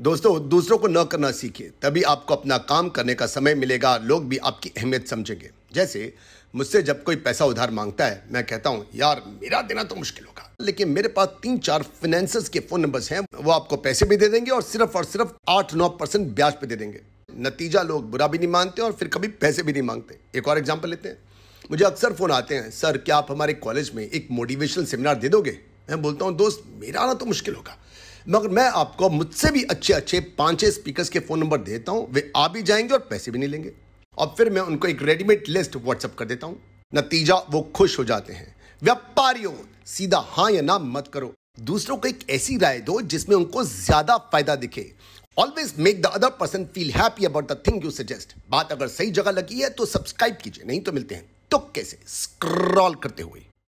दोस्तों दूसरों को न करना सीखिए तभी आपको अपना काम करने का समय मिलेगा लोग भी आपकी अहमियत समझेंगे जैसे मुझसे जब कोई पैसा उधार मांगता है मैं कहता हूँ यार मेरा देना तो मुश्किल होगा लेकिन मेरे पास तीन चार फाइनेंसर्स के फ़ोन नंबर्स हैं वो आपको पैसे भी दे देंगे और सिर्फ और सिर्फ आठ नौ परसेंट ब्याज पे दे देंगे नतीजा लोग बुरा भी नहीं मानते और फिर कभी पैसे भी नहीं मांगते एक और एग्जाम्पल लेते हैं मुझे अक्सर फ़ोन आते हैं सर क्या आप हमारे कॉलेज में एक मोटिवेशनल सेमिनार दे दोगे मैं बोलता हूँ दोस्त मेरा आना तो मुश्किल होगा मगर मैं आपको मुझसे भी अच्छे अच्छे पाँच छः स्पीकर्स के फ़ोन नंबर देता हूँ वे आ भी जाएंगे और पैसे भी नहीं लेंगे और फिर मैं उनको एक रेडीमेड लिस्ट व्हाट्सअप कर देता हूँ नतीजा वो खुश हो जाते हैं व्यापारियों सीधा हाँ या ना मत करो दूसरों को एक ऐसी राय दो जिसमें उनको ज्यादा फायदा दिखे always make the other person feel happy about the thing you suggest बात अगर सही जगह लगी है तो सब्सक्राइब कीजिए नहीं तो मिलते हैं तो कैसे स्क्रॉल करते हुए